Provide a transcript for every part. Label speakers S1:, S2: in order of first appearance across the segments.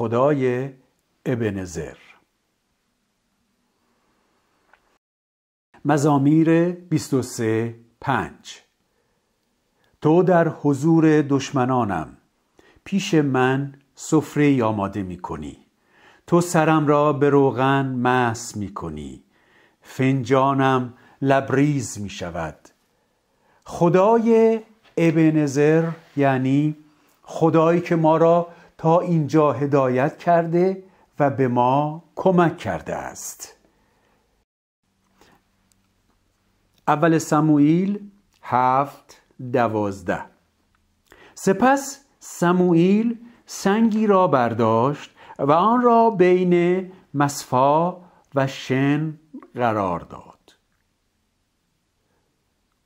S1: خدای ابنزر مزامیر 23 5 تو در حضور دشمنانم پیش من سفره آماده می کنی تو سرم را به روغن مس می کنی فنجانم لبریز می شود خدای ابنزر یعنی خدایی که ما را تا اینجا هدایت کرده و به ما کمک کرده است اول سموئیل هفت دوازده سپس سموئیل سنگی را برداشت و آن را بین مصفا و شن قرار داد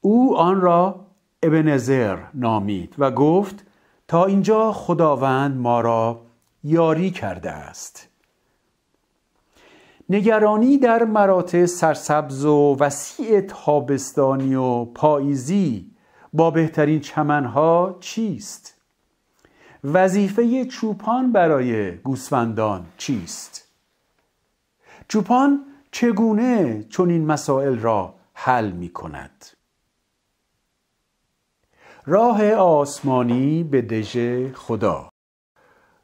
S1: او آن را ابنزر نامید و گفت تا اینجا خداوند ما را یاری کرده است نگرانی در مراتع سرسبز و وسیع تابستانی و پاییزی با بهترین چمنها چیست؟ وظیفه چوپان برای گوسفندان چیست؟ چوپان چگونه چنین مسائل را حل می کند؟ راه آسمانی به دژ خدا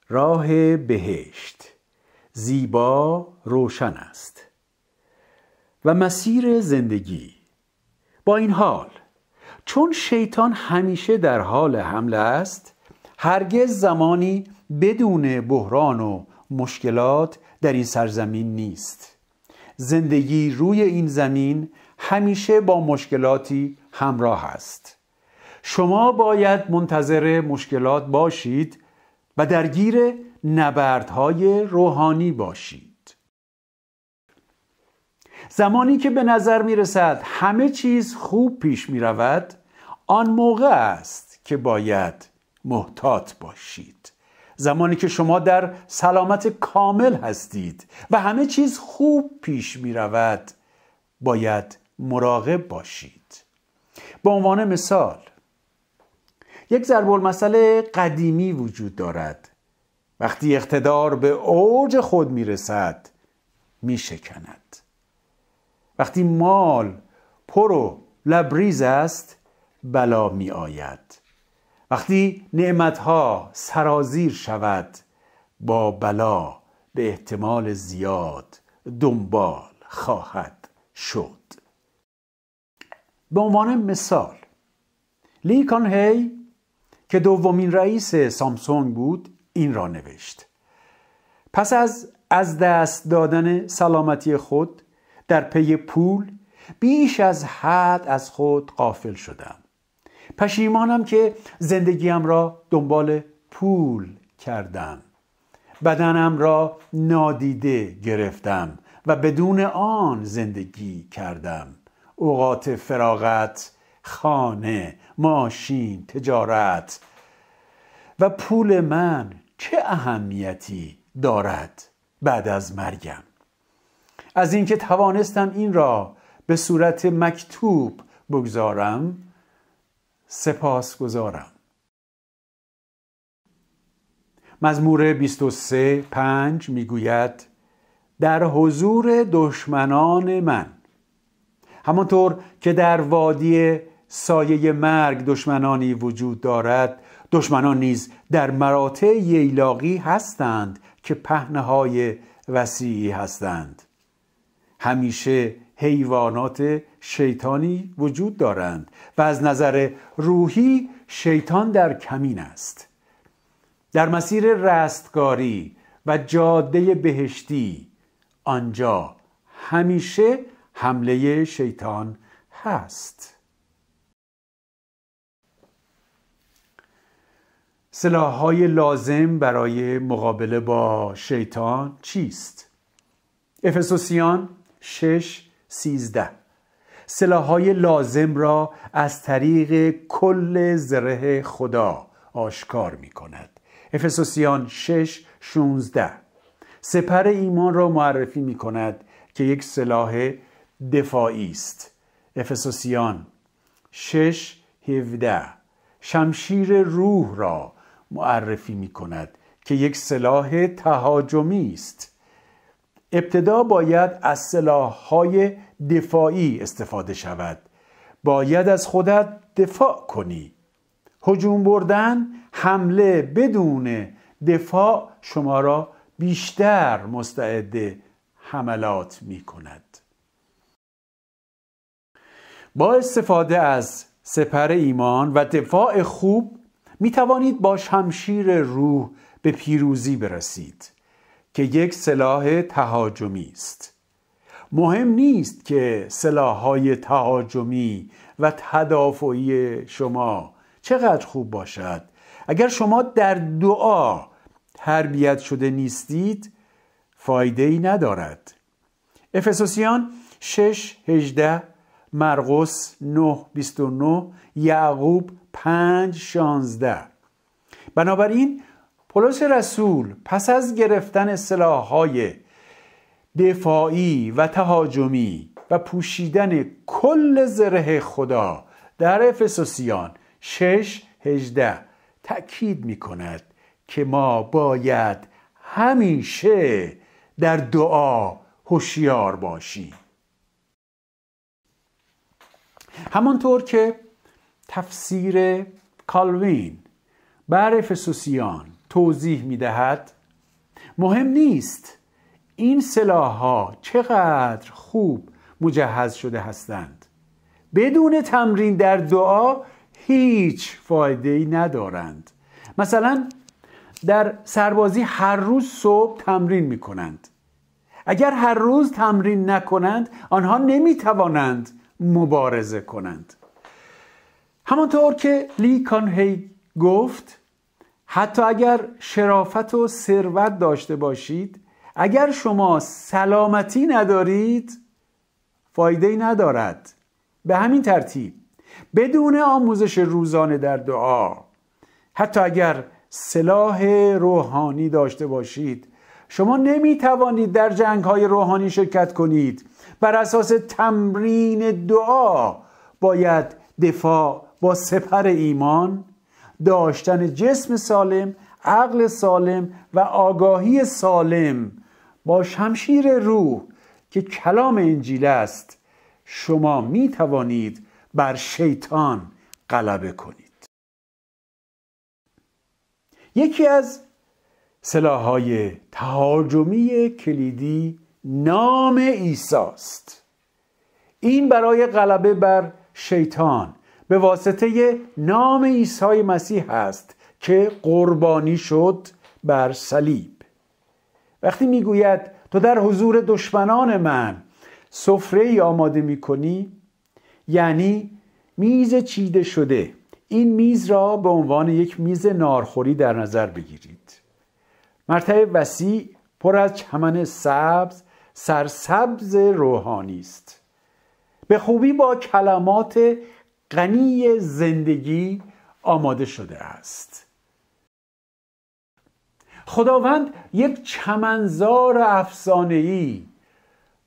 S1: راه بهشت زیبا روشن است و مسیر زندگی با این حال چون شیطان همیشه در حال حمله است هرگز زمانی بدون بحران و مشکلات در این سرزمین نیست زندگی روی این زمین همیشه با مشکلاتی همراه است شما باید منتظر مشکلات باشید و درگیر نبردهای روحانی باشید زمانی که به نظر می رسد همه چیز خوب پیش می رود آن موقع است که باید محتاط باشید زمانی که شما در سلامت کامل هستید و همه چیز خوب پیش می رود باید مراقب باشید به عنوان مثال یک ضرب مسئله قدیمی وجود دارد وقتی اقتدار به اوج خود میرسد میشکند وقتی مال پر و لبریز است بلا می آید وقتی ها سرازیر شود با بلا به احتمال زیاد دنبال خواهد شد به عنوان مثال کان هی که دومین رئیس سامسونگ بود این را نوشت پس از از دست دادن سلامتی خود در پی پول بیش از حد از خود قافل شدم پشیمانم که زندگیم را دنبال پول کردم بدنم را نادیده گرفتم و بدون آن زندگی کردم اوقات فراغت خانه ماشین تجارت و پول من چه اهمیتی دارد بعد از مرگم از اینکه توانستم این را به صورت مکتوب بگذارم سپاس گذارم مزمور 23 5 میگوید در حضور دشمنان من همانطور که در وادی سایه مرگ دشمنانی وجود دارد دشمنان نیز در مراتع ییلاقی هستند که پهنه وسیعی هستند همیشه حیوانات شیطانی وجود دارند و از نظر روحی شیطان در کمین است در مسیر رستگاری و جاده بهشتی آنجا همیشه حمله شیطان هست سلاحهای لازم برای مقابله با شیطان چیست؟ افسوسیان 6 13 سلاحهای لازم را از طریق کل زره خدا آشکار می کند افسوسیان 6 16 سپر ایمان را معرفی می کند که یک سلاح دفاعی است افسوسیان 6 17 شمشیر روح را معرفی می کند که یک سلاح تهاجمی است ابتدا باید از های دفاعی استفاده شود باید از خودت دفاع کنی هجوم بردن حمله بدون دفاع شما را بیشتر مستعد حملات می با استفاده از سپر ایمان و دفاع خوب می توانید با شمشیر روح به پیروزی برسید که یک سلاح تهاجمی است مهم نیست که های تهاجمی و تدافعی شما چقدر خوب باشد اگر شما در دعا تربیت شده نیستید فایده ای ندارد افسوسیان 6 18 مرقس 9.29 یعقوب 5.16 بنابراین پولس رسول پس از گرفتن سلاح‌های دفاعی و تهاجمی و پوشیدن کل زره خدا در افسوسیان 6.18 ه تأکید می که ما باید همیشه در دعا هوشیار باشیم همانطور که تفسیر کالوین بر افسوسیان توضیح میدهد مهم نیست این سلاح ها چقدر خوب مجهز شده هستند بدون تمرین در دعا هیچ فایده ای ندارند مثلا در سربازی هر روز صبح تمرین می کنند اگر هر روز تمرین نکنند آنها نمی توانند مبارزه کنند همانطور که لی کانهی گفت حتی اگر شرافت و ثروت داشته باشید اگر شما سلامتی ندارید فایده ندارد به همین ترتیب بدون آموزش روزانه در دعا حتی اگر سلاح روحانی داشته باشید شما نمی توانید در جنگ های روحانی شرکت کنید بر اساس تمرین دعا باید دفاع با سپر ایمان داشتن جسم سالم عقل سالم و آگاهی سالم با شمشیر روح که کلام انجیل است شما می توانید بر شیطان غلبه کنید یکی از سلاحهای تهاجمی کلیدی نام ایساست این برای غلبه بر شیطان به واسطه نام عیسی مسیح است که قربانی شد بر صلیب وقتی میگوید تو در حضور دشمنان من سفره ای آماده میکنی یعنی میز چیده شده این میز را به عنوان یک میز نارخوری در نظر بگیرید مرتبه وسیع پر از چمن سبز سرسبز روحانی است به خوبی با کلمات غنی زندگی آماده شده است خداوند یک چمنزار افسانه‌ای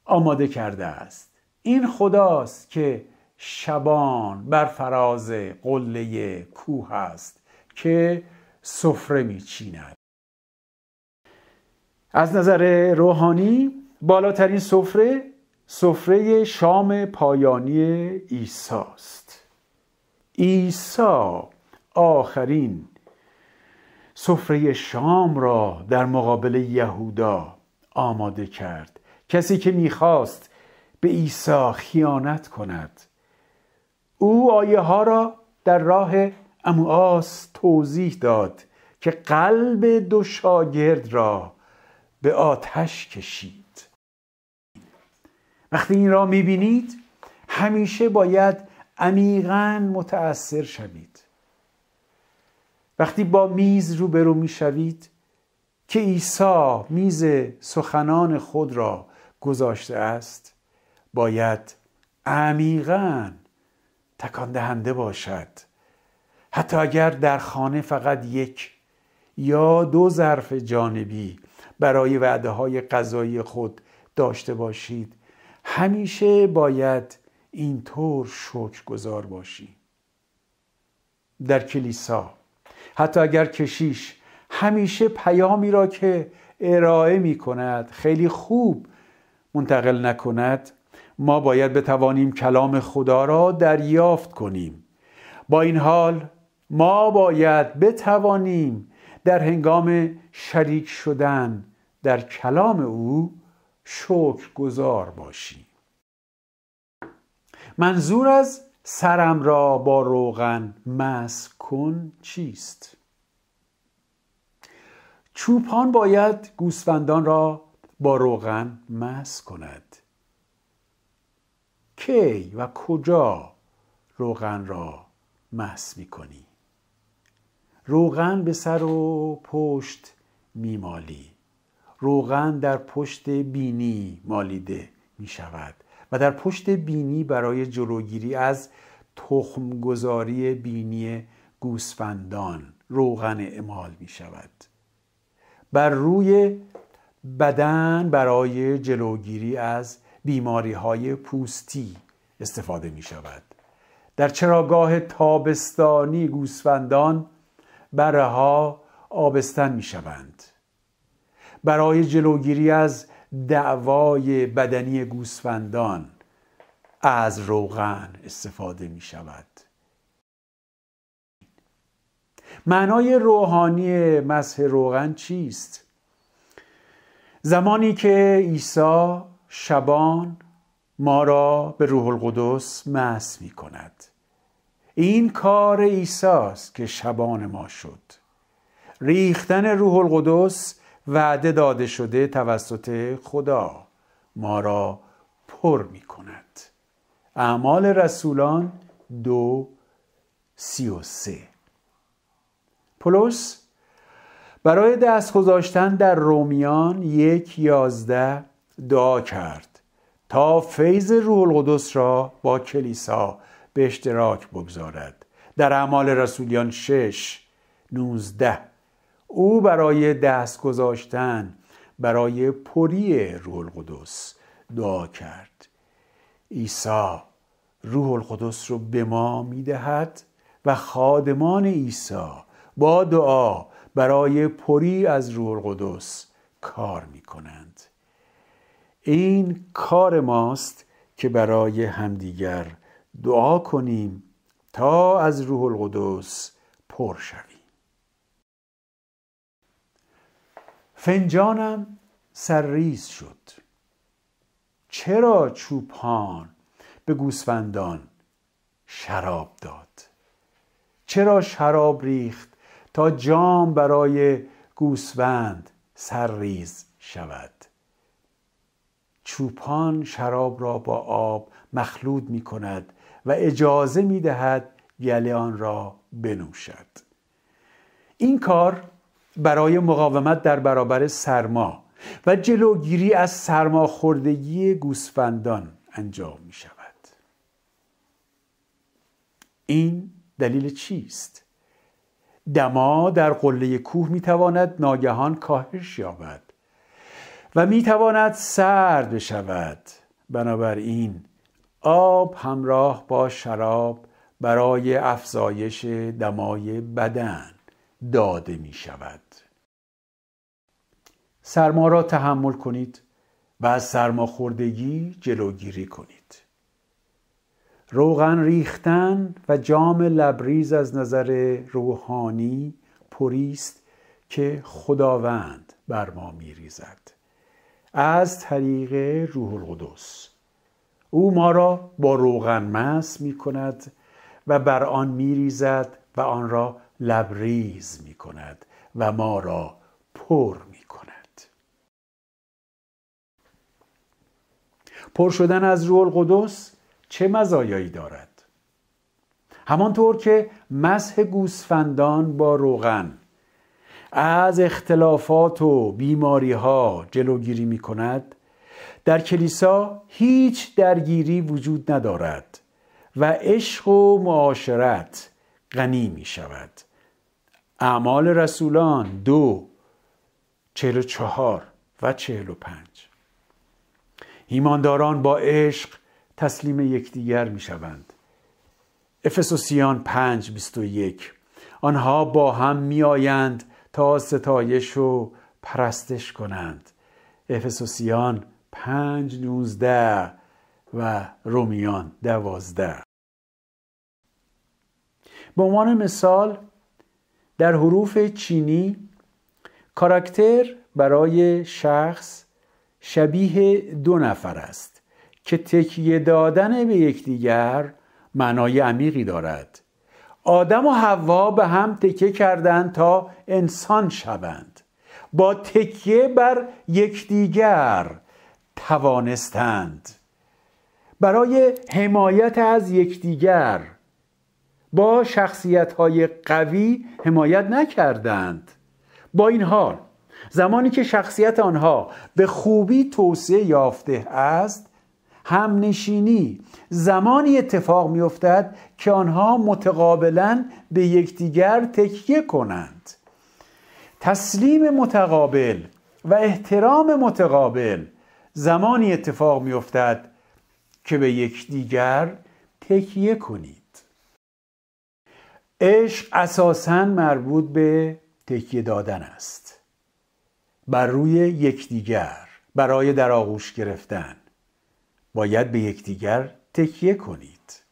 S1: آماده کرده است این خداست که شبان بر فراز قله کوه است که سفره میچیند از نظر روحانی بالاترین سفره سفره شام پایانی است عیسی آخرین سفره شام را در مقابل یهودا آماده کرد کسی که میخواست به عیسی خیانت کند او آیه ها را در راه امواس توضیح داد که قلب دو شاگرد را به آتش کشید وقتی این را میبینید همیشه باید عمیقا متأثر شوید وقتی با میز روبرو میشوید که عیسی میز سخنان خود را گذاشته است باید عمیقا تکان دهنده باشد حتی اگر در خانه فقط یک یا دو ظرف جانبی برای وعده های غذایی خود داشته باشید همیشه باید اینطور شکر گذار باشی در کلیسا حتی اگر کشیش همیشه پیامی را که ارائه می کند خیلی خوب منتقل نکند ما باید بتوانیم کلام خدا را دریافت کنیم با این حال ما باید بتوانیم در هنگام شریک شدن در کلام او شکر گذار باشی منظور از سرم را با روغن مس کن چیست چوپان باید گوسفندان را با روغن مس کند کی و کجا روغن را مس کنی؟ روغن به سر و پشت میمالی روغن در پشت بینی مالیده می شود و در پشت بینی برای جلوگیری از تخمگذاری بینی گوسفندان روغن اعمال می شود بر روی بدن برای جلوگیری از بیماری های پوستی استفاده می شود در چراگاه تابستانی گوسفندان بره آبستن می شوند. برای جلوگیری از دعوای بدنی گوسفندان از روغن استفاده می شود معنای روحانی مسح روغن چیست؟ زمانی که عیسی شبان ما را به روح القدس مس می کند این کار ایساست که شبان ما شد ریختن روح القدس وعده داده شده توسط خدا ما را پر می کند اعمال رسولان دو سی و سه پولس برای دست گذاشتن در رومیان یک یازده دعا کرد تا فیض روح القدس را با کلیسا به اشتراک بگذارد در اعمال رسولیان 6 19 او برای دست گذاشتن برای پری روح القدس دعا کرد عیسی روح القدس رو به ما میدهد و خادمان عیسی با دعا برای پری از روح القدس کار میکنند این کار ماست که برای همدیگر دعا کنیم تا از روح القدس پر شویم فنجانم سرریز شد چرا چوپان به گوسفندان شراب داد چرا شراب ریخت تا جام برای گوسفند سرریز شود چوپان شراب را با آب مخلوط می کند و اجازه می دهد آن را بنوشد این کار برای مقاومت در برابر سرما و جلوگیری از سرماخوردگی گوسفندان انجام می شود این دلیل چیست؟ دما در قله کوه می تواند ناگهان کاهش یابد و می تواند سرد بشود بنابراین آب همراه با شراب برای افزایش دمای بدن داده می شود سرما را تحمل کنید و از سرماخوردگی جلوگیری کنید روغن ریختن و جام لبریز از نظر روحانی پریست که خداوند بر ما ریزد. از طریق روح القدس او ما را با روغن مس می کند و بر آن می ریزد و آن را لبریز می کند و ما را پر می کند پر شدن از روح القدس چه مزایایی دارد همانطور که مسح گوسفندان با روغن از اختلافات و بیماری ها جلوگیری می کند در کلیسا هیچ درگیری وجود ندارد و عشق و معاشرت غنی می شود اعمال رسولان دو چهل و چهار و چهل و پنج ایمانداران با عشق تسلیم یکدیگر می شوند افسوسیان پنج بیست و یک آنها با هم می آیند تا ستایش و پرستش کنند افسوسیان پنج نوزده و رومیان دوازده به عنوان مثال در حروف چینی کاراکتر برای شخص شبیه دو نفر است که تکیه دادن به یکدیگر معنای عمیقی دارد آدم و حوا به هم تکیه کردند تا انسان شوند با تکیه بر یکدیگر توانستند برای حمایت از یکدیگر با شخصیت های قوی حمایت نکردند با این حال زمانی که شخصیت آنها به خوبی توسعه یافته است همنشینی زمانی اتفاق افتد که آنها متقابلا به یکدیگر تکیه کنند تسلیم متقابل و احترام متقابل زمانی اتفاق میافتد که به یکدیگر تکیه کنید عشق اساسا مربوط به تکیه دادن است بر روی یکدیگر برای در آغوش گرفتن باید به یکدیگر تکیه کنید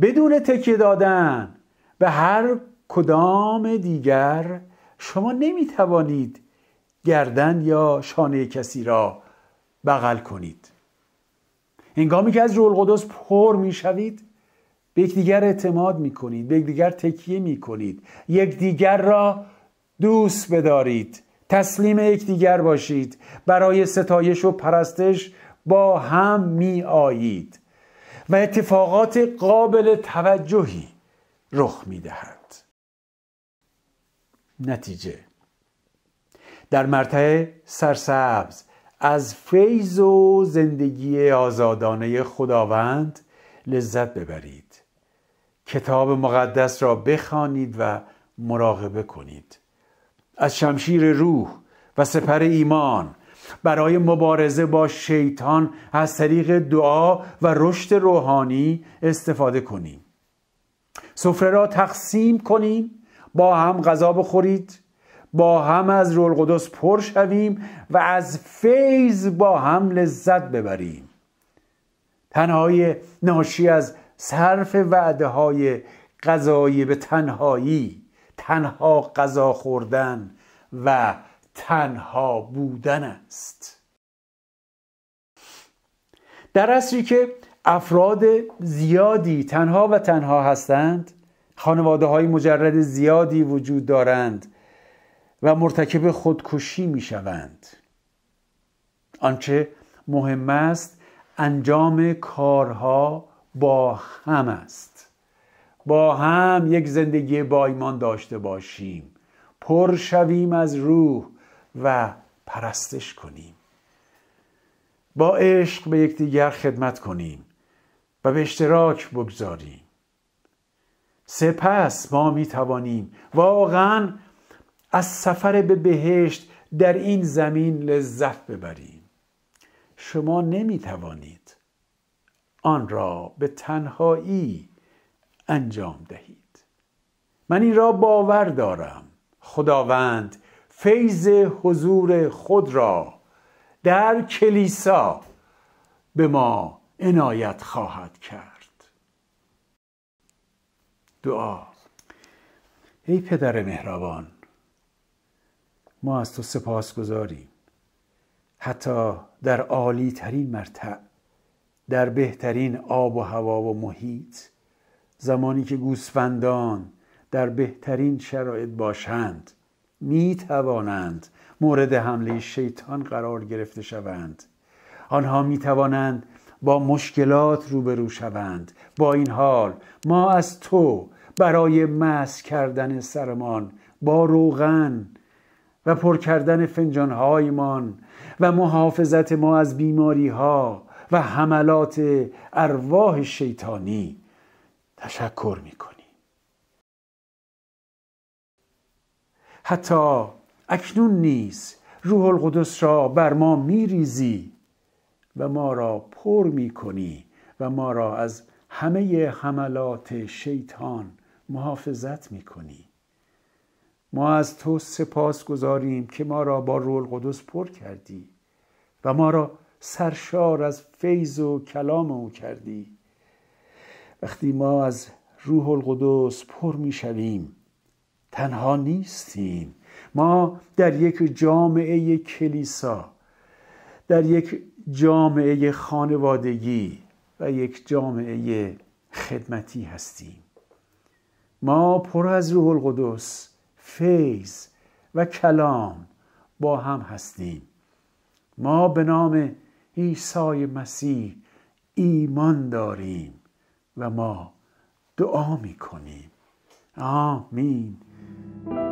S1: بدون تکیه دادن به هر کدام دیگر شما نمی توانید گردن یا شانه کسی را بغل کنید هنگامی که از روح القدس پر شوید به یکدیگر اعتماد کنید به یکدیگر تکیه کنید، یکدیگر را دوست بدارید تسلیم یکدیگر باشید برای ستایش و پرستش با هم می آیید و اتفاقات قابل توجهی رخ می دهد. نتیجه در مرتع سرسبز از فیض و زندگی آزادانه خداوند لذت ببرید کتاب مقدس را بخوانید و مراقبه کنید از شمشیر روح و سپر ایمان برای مبارزه با شیطان از طریق دعا و رشد روحانی استفاده کنیم سفره را تقسیم کنیم با هم غذا بخورید با هم از رول قدس پر شویم و از فیض با هم لذت ببریم تنهای ناشی از صرف وعده های غذایی به تنهایی تنها غذا خوردن و تنها بودن است در اصری که افراد زیادی تنها و تنها هستند خانواده های مجرد زیادی وجود دارند و مرتکب خودکشی می شوند آنچه مهم است انجام کارها با هم است با هم یک زندگی با ایمان داشته باشیم پر شویم از روح و پرستش کنیم با عشق به یکدیگر خدمت کنیم و به اشتراک بگذاریم سپس ما می توانیم واقعا از سفر به بهشت در این زمین لذت ببریم شما نمی توانید آن را به تنهایی انجام دهید من این را باور دارم خداوند فیض حضور خود را در کلیسا به ما عنایت خواهد کرد دعا ای پدر مهربان ما از تو سپاس گذاریم حتی در عالی ترین مرتع در بهترین آب و هوا و محیط زمانی که گوسفندان در بهترین شرایط باشند می توانند مورد حمله شیطان قرار گرفته شوند آنها می توانند با مشکلات روبرو شوند با این حال ما از تو برای مس کردن سرمان با روغن و پر کردن فنجانهایمان و محافظت ما از بیماری ها و حملات ارواح شیطانی تشکر میکنیم حتی اکنون نیز روح القدس را بر ما میریزی و ما را پر میکنی و ما را از همه حملات شیطان محافظت میکنی ما از تو سپاس گذاریم که ما را با رول قدس پر کردی و ما را سرشار از فیض و کلام او کردی وقتی ما از روح القدس پر می شویم تنها نیستیم ما در یک جامعه کلیسا در یک جامعه خانوادگی و یک جامعه خدمتی هستیم ما پر از روح القدس فیض و کلام با هم هستیم ما به نام عیسی مسیح ایمان داریم و ما دعا کنیم آمین